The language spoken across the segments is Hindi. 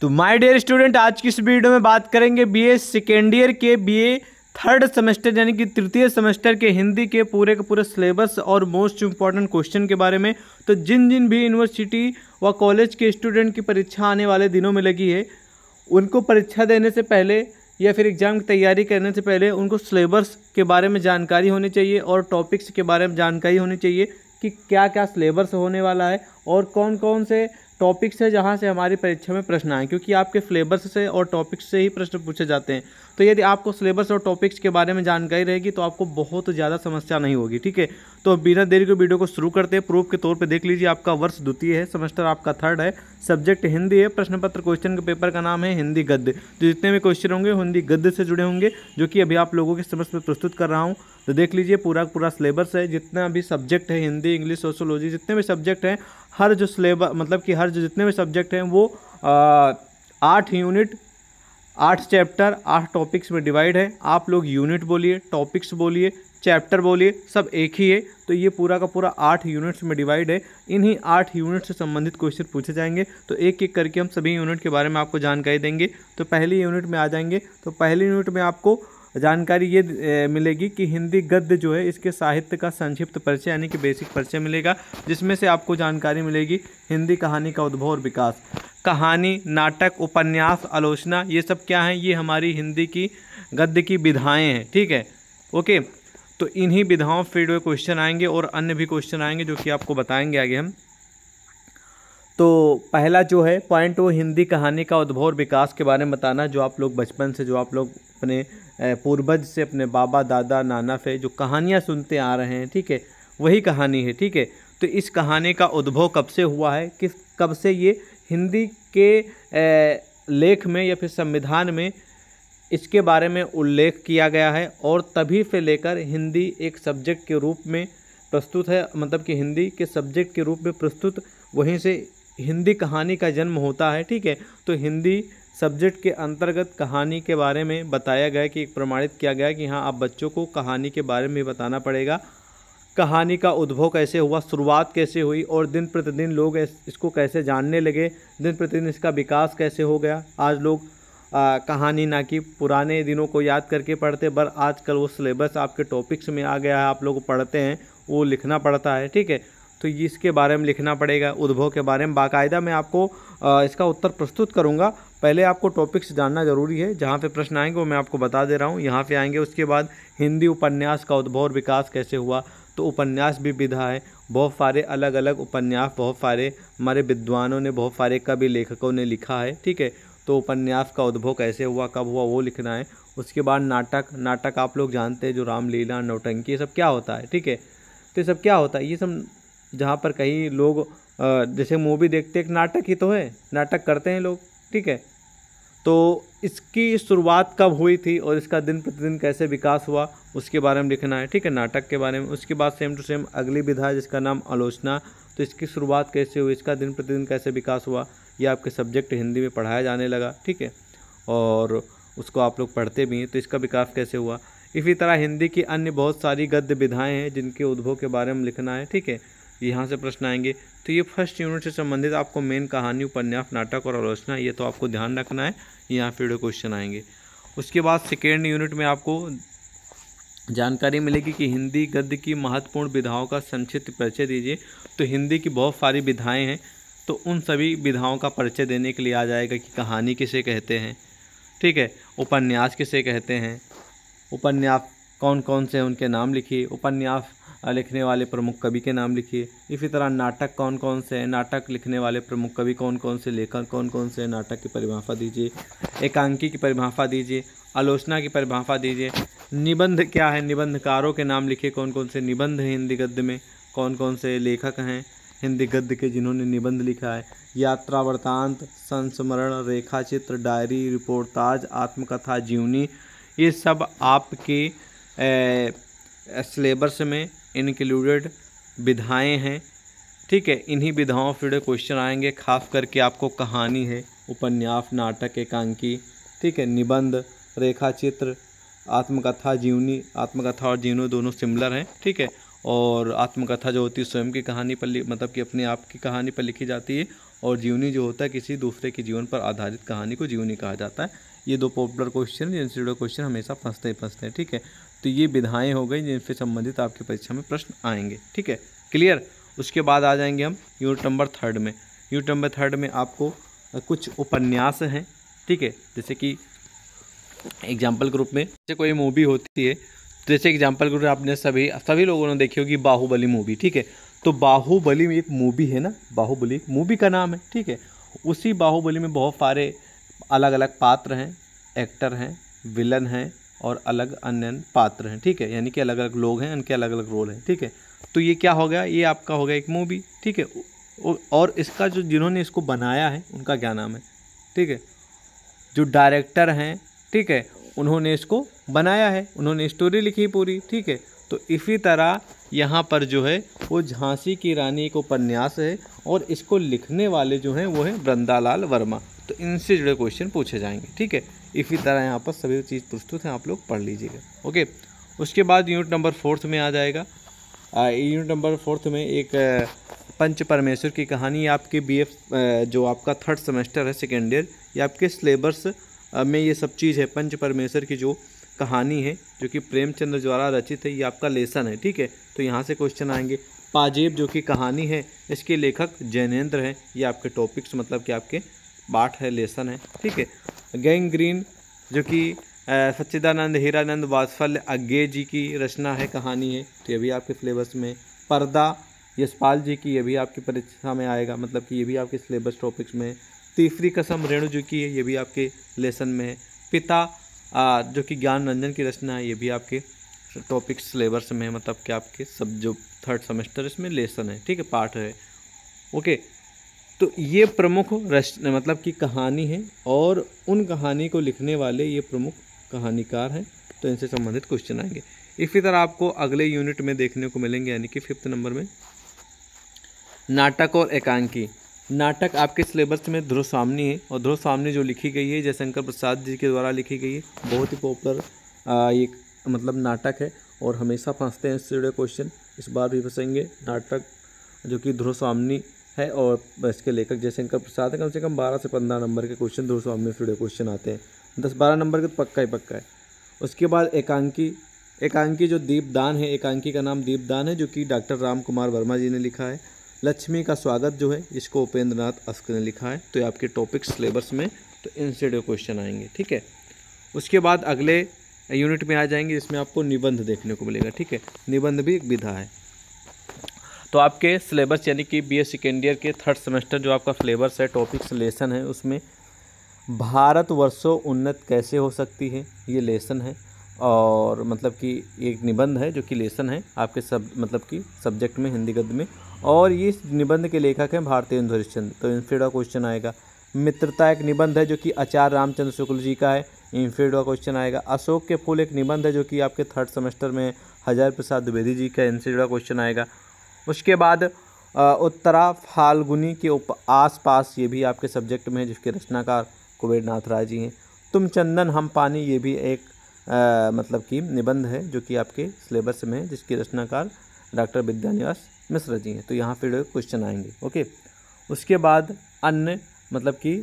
तो माय डियर स्टूडेंट आज की इस वीडियो में बात करेंगे बीए सेकेंड ईयर के बीए थर्ड सेमेस्टर यानी कि तृतीय सेमेस्टर के हिंदी के पूरे के पूरे सिलेबस और मोस्ट इम्पॉर्टेंट क्वेश्चन के बारे में तो जिन जिन भी यूनिवर्सिटी व कॉलेज के स्टूडेंट की परीक्षा आने वाले दिनों में लगी है उनको परीक्षा देने से पहले या फिर एग्ज़ाम की तैयारी करने से पहले उनको सिलेबस के बारे में जानकारी होनी चाहिए और टॉपिक्स के बारे में जानकारी होनी चाहिए कि क्या क्या सिलेबस होने वाला है और कौन कौन से टॉपिक्स है जहाँ से हमारी परीक्षा में प्रश्न आए क्योंकि आपके फ्लेबर्स से और टॉपिक्स से ही प्रश्न पूछे जाते हैं तो यदि आपको सिलेबस और टॉपिक्स के बारे में जानकारी रहेगी तो आपको बहुत ज़्यादा समस्या नहीं होगी ठीक है तो बिना देरी के वीडियो को शुरू करते हैं प्रूफ के तौर पर देख लीजिए आपका वर्ष द्वितीय है सेमेस्टर आपका थर्ड है सब्जेक्ट हिंदी है प्रश्न पत्र क्वेश्चन के पेपर का नाम है हिंदी गद्य तो जितने भी क्वेश्चन होंगे हिंदी गद्य से जुड़े होंगे जो कि अभी आप लोगों के समझ में प्रस्तुत कर रहा हूँ तो देख लीजिए पूरा पूरा सिलेबस है जितना भी सब्जेक्ट है हिंदी इंग्लिश सोशोलॉजी जितने भी सब्जेक्ट हैं हर जो सिलेबस मतलब कि हर जो जितने भी सब्जेक्ट हैं वो आठ यूनिट आठ चैप्टर आठ टॉपिक्स में डिवाइड है आप लोग यूनिट बोलिए टॉपिक्स बोलिए चैप्टर बोलिए सब एक ही है तो ये पूरा का पूरा आठ यूनिट्स में डिवाइड है इन्हीं आठ यूनिट से संबंधित क्वेश्चन पूछे जाएंगे तो एक एक करके हम सभी यूनिट के बारे में आपको जानकारी देंगे तो पहली यूनिट में आ जाएंगे तो पहली यूनिट में आपको जानकारी ये मिलेगी कि हिंदी गद्य जो है इसके साहित्य का संक्षिप्त परिचय यानी कि बेसिक परिचय मिलेगा जिसमें से आपको जानकारी मिलेगी हिंदी कहानी का उद्भव और विकास कहानी नाटक उपन्यास आलोचना ये सब क्या हैं ये हमारी हिंदी की गद्य की विधाएँ हैं ठीक है ओके तो इन्हीं विधाओं फीड हुए क्वेश्चन आएंगे और अन्य भी क्वेश्चन आएंगे जो कि आपको बताएंगे आगे हम तो पहला जो है पॉइंट वो हिंदी कहानी का उद्भव और विकास के बारे में बताना जो आप लोग बचपन से जो आप लोग अपने पूर्वज से अपने बाबा दादा नाना से जो कहानियाँ सुनते आ रहे हैं ठीक है वही कहानी है ठीक है तो इस कहानी का उद्भव कब से हुआ है किस कब से ये हिंदी के लेख में या फिर संविधान में इसके बारे में उल्लेख किया गया है और तभी से लेकर हिंदी एक सब्जेक्ट के रूप में प्रस्तुत है मतलब कि हिंदी के सब्जेक्ट के रूप में प्रस्तुत वहीं से हिंदी कहानी का जन्म होता है ठीक है तो हिंदी सब्जेक्ट के अंतर्गत कहानी के बारे में बताया गया कि एक प्रमाणित किया गया कि हाँ आप बच्चों को कहानी के बारे में बताना पड़ेगा कहानी का उद्भव कैसे हुआ शुरुआत कैसे हुई और दिन प्रतिदिन लोग इसको कैसे जानने लगे दिन प्रतिदिन इसका विकास कैसे हो गया आज लोग आ, कहानी ना कि पुराने दिनों को याद करके पढ़ते पर आजकल वो सिलेबस आपके टॉपिक्स में आ गया है आप लोग पढ़ते हैं वो लिखना पड़ता है ठीक है तो इसके बारे में लिखना पड़ेगा उद्भव के बारे में बाकायदा मैं आपको आ, इसका उत्तर प्रस्तुत करूँगा पहले आपको टॉपिक्स जानना ज़रूरी है जहाँ पे प्रश्न आएंगे वो मैं आपको बता दे रहा हूँ यहाँ पे आएंगे उसके बाद हिंदी उपन्यास का उद्भव और विकास कैसे हुआ तो उपन्यास भी विधा है बहुत सारे अलग अलग उपन्यास बहुत सारे हमारे विद्वानों ने बहुत सारे कवि लेखकों ने लिखा है ठीक है तो उपन्यास का उद्भव कैसे हुआ कब हुआ वो लिखना है उसके बाद नाटक नाटक आप लोग जानते हैं जो रामलीला नौटंकी ये सब क्या होता है ठीक है तो ये सब क्या होता है ये सब जहाँ पर कहीं लोग जैसे मूवी देखते एक नाटक ही तो है नाटक करते हैं लोग ठीक है तो इसकी शुरुआत कब हुई थी और इसका दिन प्रतिदिन कैसे विकास हुआ उसके बारे में लिखना है ठीक है नाटक के बारे में उसके बाद सेम टू सेम अगली विधा जिसका नाम आलोचना तो इसकी शुरुआत कैसे हुई इसका दिन प्रतिदिन कैसे विकास हुआ ये आपके सब्जेक्ट हिंदी में पढ़ाया जाने लगा ठीक है और उसको आप लोग पढ़ते भी हैं तो इसका विकास कैसे हुआ इसी तरह हिंदी की अन्य बहुत सारी गद्य विधाएँ हैं जिनके उद्भव के बारे में लिखना है ठीक है यहाँ से प्रश्न आएंगे तो ये फर्स्ट यूनिट से संबंधित आपको मेन कहानी उपन्यास नाटक और आलोचना ये तो आपको ध्यान रखना है यहाँ पे क्वेश्चन आएंगे उसके बाद सेकेंड यूनिट में आपको जानकारी मिलेगी कि हिंदी गद्य की महत्वपूर्ण विधाओं का संक्षिप्त परिचय दीजिए तो हिंदी की बहुत सारी विधाएँ हैं तो उन सभी विधाओं का परिचय देने के लिए आ जाएगा कि कहानी किसे कहते हैं ठीक है उपन्यास किसे कहते हैं उपन्यास कौन कौन से उनके नाम लिखिए उपन्यास लिखने वाले प्रमुख कवि के नाम लिखिए इसी तरह नाटक कौन कौन से हैं नाटक लिखने वाले प्रमुख कवि कौन कौन से लेखक कौन कौन से नाटक की परिभाषा दीजिए एकांकी की परिभाषा दीजिए आलोचना की परिभाषा दीजिए निबंध क्या है निबंधकारों के नाम लिखिए कौन कौन से निबंध हैं हिंदी गद्य में कौन कौन से लेखक हैं हिंदी गद्य के जिन्होंने निबंध लिखा है यात्रा वृतांत संस्मरण रेखाचित्र डायरी रिपोर्टाज आत्मकथा जीवनी ये सब आपके सिलेबस में इंक्लूडेड विधाएँ हैं ठीक है इन्हीं विधाओं फिर क्वेश्चन आएंगे खास करके आपको कहानी है उपन्यास नाटक एकांकी ठीक है निबंध रेखा चित्र आत्मकथा जीवनी आत्मकथा और जीवनी दोनों सिमिलर हैं ठीक है और आत्मकथा जो होती है स्वयं की कहानी पर मतलब कि अपने आप की कहानी पर लिखी जाती है और जीवनी जो होता है किसी दूसरे के जीवन पर आधारित कहानी को जीवनी कहा जाता है ये दो पॉपुलर क्वेश्चन जिनसे जुड़े क्वेश्चन हमेशा फंसते ही फंसते हैं ठीक है तो ये विधाएँ हो गई जिनसे संबंधित आपकी परीक्षा में प्रश्न आएंगे ठीक है क्लियर उसके बाद आ जाएंगे हम यूनिट नंबर थर्ड में यूनिट नंबर थर्ड में आपको कुछ उपन्यास हैं ठीक है जैसे कि एग्जाम्पल के रूप में जैसे कोई मूवी होती है तो जैसे एग्जाम्पल के रूप में आपने सभी सभी लोगों ने देखी होगी बाहुबली मूवी ठीक है तो बाहुबली में एक मूवी है ना बाहुबली एक मूवी का नाम है ठीक है उसी बाहुबली में बहुत सारे अलग अलग पात्र हैं एक्टर हैं विलन हैं और अलग अन्य पात्र हैं ठीक है यानी कि अलग अलग लोग हैं उनके अलग अलग रोल हैं ठीक है तो ये क्या हो गया ये आपका हो गया एक मूवी ठीक है और इसका जो जिन्होंने इसको बनाया है उनका क्या नाम है ठीक है जो डायरेक्टर हैं ठीक है उन्होंने इसको बनाया है उन्होंने स्टोरी लिखी पूरी ठीक है तो इसी तरह यहाँ पर जो है वो झांसी की रानी को उपन्यास है और इसको लिखने वाले जो हैं वो हैं वृंदालाल वर्मा तो इनसे जुड़े क्वेश्चन पूछे जाएंगे ठीक है इसी तरह यहाँ पर सभी चीज़ प्रस्तुत हैं आप लोग पढ़ लीजिएगा ओके उसके बाद यूनिट नंबर फोर्थ में आ जाएगा यूनिट नंबर फोर्थ में एक पंच परमेश्वर की कहानी आपके बी जो आपका थर्ड सेमेस्टर है सेकेंड ईयर या आपके सिलेबस में ये सब चीज़ है पंच परमेश्वर की जो कहानी है जो कि प्रेमचंद्र द्वारा रचित है ये आपका लेसन है ठीक है तो यहाँ से क्वेश्चन आएंगे पाजेब जो कि कहानी है इसके लेखक जैनेन्द्र हैं ये आपके टॉपिक्स मतलब कि आपके पाठ है लेसन है ठीक है गैंग ग्रीन जो कि सच्चिदानंद हीरानंद वात्सल्य अग्गे जी की रचना है कहानी है तो ये भी आपके सिलेबस में पर्दा यशपाल जी की ये भी आपकी परीक्षा में आएगा मतलब कि ये भी आपके सिलेबस टॉपिक्स में तीसरी कसम रेणु जी की है ये भी आपके लेसन में है पिता जो कि ज्ञान रंजन की रचना है ये भी आपके टॉपिक सिलेबस में है मतलब कि आपके सब जो थर्ड सेमेस्टर इसमें लेसन है ठीक है पाठ है ओके तो ये प्रमुख रच मतलब कि कहानी है और उन कहानी को लिखने वाले ये प्रमुख कहानीकार हैं तो इनसे संबंधित क्वेश्चन आएंगे इसी तरह आपको अगले यूनिट में देखने को मिलेंगे यानी कि फिफ्थ नंबर में नाटक और एकांकी नाटक आपके सिलेबस में ध्रुव सामनी है और ध्रुव सामनी जो लिखी गई है जयशंकर प्रसाद जी के द्वारा लिखी गई है बहुत ही पॉपुलर ये मतलब नाटक है और हमेशा फंसते हैं इससे जुड़े क्वेश्चन इस बार भी फंसेंगे नाटक जो कि ध्रुव स्वामी है और इसके लेखक जयशंकर प्रसाद है कम से कम बारह से पंद्रह नंबर के क्वेश्चन ध्रुव स्वामी से जुड़े क्वेश्चन आते हैं दस बारह नंबर के तो पक्का ही पक्का है उसके बाद एकांकी एकांकी जो दीपदान है एकांकी का नाम दीपदान है जो कि डॉक्टर राम कुमार वर्मा जी ने लिखा है लक्ष्मी का स्वागत जो है इसको उपेंद्र नाथ अस्क ने लिखा है तो ये आपके टॉपिक सिलेबस में तो इनसे क्वेश्चन आएंगे ठीक है उसके बाद अगले यूनिट में आ जाएंगे जिसमें आपको निबंध देखने को मिलेगा ठीक है निबंध भी एक विधा है तो आपके सिलेबस यानी कि बी एस सेकेंड ईयर के थर्ड सेमेस्टर जो आपका सिलेबस है टॉपिक्स लेसन है उसमें भारत वर्षों उन्नत कैसे हो सकती है ये लेसन है और मतलब कि एक निबंध है जो कि लेसन है आपके सब मतलब कि सब्जेक्ट में हिंदी गद्य में और ये निबंध के लेखक हैं भारतीय हरिश्चंद्र तो इनफीड का क्वेश्चन आएगा मित्रता एक निबंध है जो कि आचार्य रामचंद्र शुक्ल जी का है इनफीड का क्वेश्चन आएगा अशोक के फूल एक निबंध है जो कि आपके थर्ड सेमेस्टर में हजार प्रसाद द्विवेदी जी का इनफीड क्वेश्चन आएगा उसके बाद उत्तरा फाल्गुनी के उप आस पास ये भी आपके सब्जेक्ट में है जिसके रचनाकार कुबेरनाथ राय जी हैं तुम चंदन हम पानी ये भी एक आ, मतलब कि निबंध है जो कि आपके सिलेबस में है जिसकी रचनाकार डॉक्टर विद्यानिवास मिश्र जी हैं तो यहाँ पे क्वेश्चन आएंगे ओके उसके बाद अन्य मतलब कि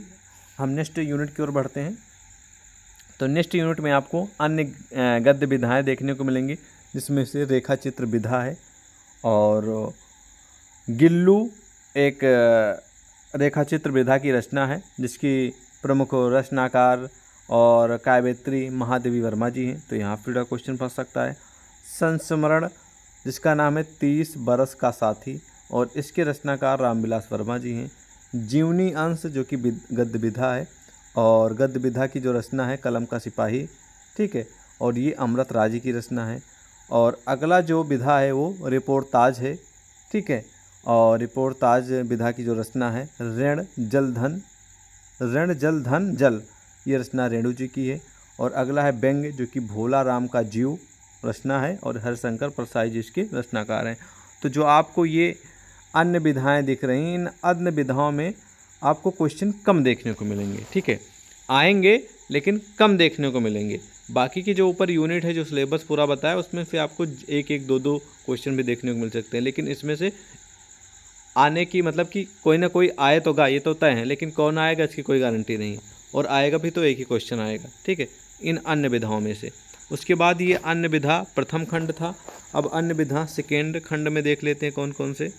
हम नेक्स्ट यूनिट की ओर बढ़ते हैं तो नेक्स्ट यूनिट में आपको अन्य गद्य विधाएँ देखने को मिलेंगी जिसमें से रेखा चित्र विधा है और गिल्लू एक रेखा चित्र विधा की रचना है जिसकी प्रमुख रचनाकार और काव्यत्री महादेवी वर्मा जी हैं तो यहाँ पीड़ा क्वेश्चन पढ़ सकता है संस्मरण जिसका नाम है तीस बरस का साथी और इसके रचनाकार रामविलास वर्मा जी हैं जीवनी अंश जो कि गद्य विधा है और गद्य विधा की जो रचना है कलम का सिपाही ठीक है और ये अमृत राजी की रचना है और अगला जो विधा है वो रिपोर्ट ताज है ठीक है और रिपोर्ट ताज विधा की जो रचना है ऋण जल धन ऋण जल धन जल ये रचना रेणु जी की है और अगला है व्यंग जो कि भोला राम का जीव रचना है और हरिशंकर प्रसाई जी इसके रचनाकार हैं तो जो आपको ये अन्य विधाएँ दिख रही हैं इन अन्य विधाओं में आपको क्वेश्चन कम देखने को मिलेंगे ठीक है आएंगे लेकिन कम देखने को मिलेंगे बाकी के जो ऊपर यूनिट है जो सिलेबस पूरा बताया उसमें से आपको एक एक दो दो क्वेश्चन भी देखने को मिल सकते हैं लेकिन इसमें से आने की मतलब कि कोई ना कोई आए तो गा ये तो तय है लेकिन कौन आएगा इसकी कोई गारंटी नहीं है और आएगा भी तो एक ही क्वेश्चन आएगा ठीक है इन अन्य विधाओं में से उसके बाद ये अन्य विधा प्रथम खंड था अब अन्य विधा सेकेंड खंड में देख लेते हैं कौन कौन से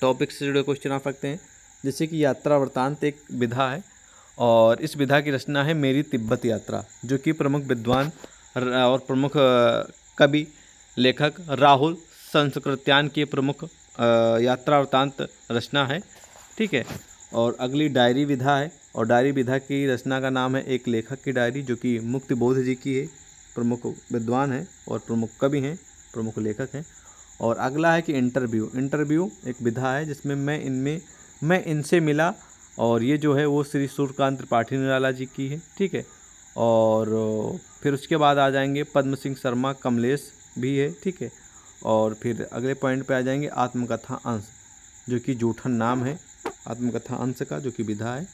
टॉपिक से जुड़े क्वेश्चन आ सकते हैं जैसे कि यात्रा वृतांत एक विधा है और इस विधा की रचना है मेरी तिब्बत यात्रा जो कि प्रमुख विद्वान और प्रमुख कवि लेखक राहुल संस्कृत्यान की प्रमुख यात्रा वृतांत रचना है ठीक है और अगली डायरी विधा है और डायरी विधा की रचना का नाम है एक लेखक की डायरी जो कि मुक्ति बोध जी की है प्रमुख विद्वान हैं और प्रमुख कवि हैं प्रमुख लेखक हैं और अगला है कि इंटरव्यू इंटरव्यू एक विधा है जिसमें मैं इनमें मैं इनसे मिला और ये जो है वो श्री सूर्यकांत त्रिपाठी निराला जी की है ठीक है और फिर उसके बाद आ जाएंगे पद्म सिंह शर्मा कमलेश भी है ठीक है और फिर अगले पॉइंट पे आ जाएंगे आत्मकथा अंश जो कि जूठन नाम है आत्मकथा अंश का जो कि विधा है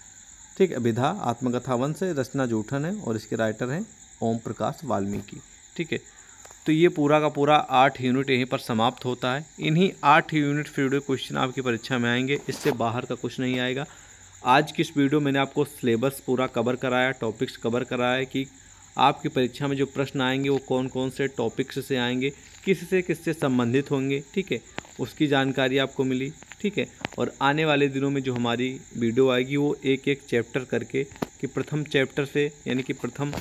ठीक है विधा आत्मकथा वंश है रचना जूठन है और इसके राइटर हैं ओम प्रकाश वाल्मीकि ठीक है तो ये पूरा का पूरा आठ यूनिट यहीं पर समाप्त होता है इन्हीं आठ यूनिट फीडियो क्वेश्चन आपकी परीक्षा में आएंगे इससे बाहर का कुछ नहीं आएगा आज की इस वीडियो मैंने आपको सिलेबस पूरा कवर कराया टॉपिक्स कवर कराया कि आपकी परीक्षा में जो प्रश्न आएंगे वो कौन कौन से टॉपिक्स से आएंगे किस से किससे संबंधित होंगे ठीक है उसकी जानकारी आपको मिली ठीक है और आने वाले दिनों में जो हमारी वीडियो आएगी वो एक एक चैप्टर करके कि प्रथम चैप्टर से यानी कि प्रथम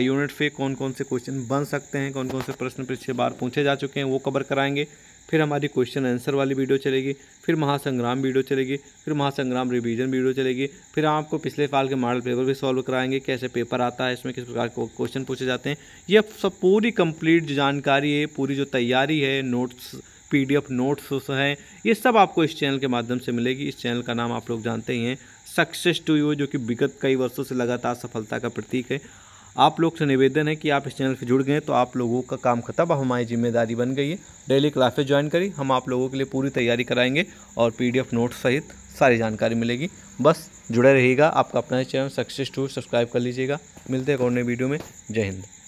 यूनिट से कौन कौन से क्वेश्चन बन सकते हैं कौन कौन से प्रश्न पिछले बार पूछे जा चुके हैं वो कवर कराएंगे फिर हमारी क्वेश्चन आंसर वाली वीडियो चलेगी फिर महासंग्राम वीडियो चलेगी फिर महासंग्राम रिवीजन वीडियो चलेगी फिर हम आपको पिछले साल के मॉडल पेपर भी सॉल्व कराएंगे कैसे पेपर आता है इसमें किस प्रकार के क्वेश्चन पूछे जाते हैं ये सब पूरी कंप्लीट जानकारी है पूरी जो तैयारी है नोट्स पीडीएफ नोट्स हैं ये सब आपको इस चैनल के माध्यम से मिलेगी इस चैनल का नाम आप लोग जानते ही हैं सक्सेस टू यू जो कि विगत कई वर्षों से लगातार सफलता का प्रतीक है आप लोग से निवेदन है कि आप इस चैनल से जुड़ गए तो आप लोगों का काम खत्म हमारी जिम्मेदारी बन गई है डेली क्लासेज ज्वाइन करी हम आप लोगों के लिए पूरी तैयारी कराएंगे और एफ नोट्स सहित सारी जानकारी मिलेगी बस जुड़े रहिएगा आपका अपना चैनल सक्सेस टू सब्सक्राइब कर लीजिएगा मिलते हैं और नए वीडियो में जय हिंद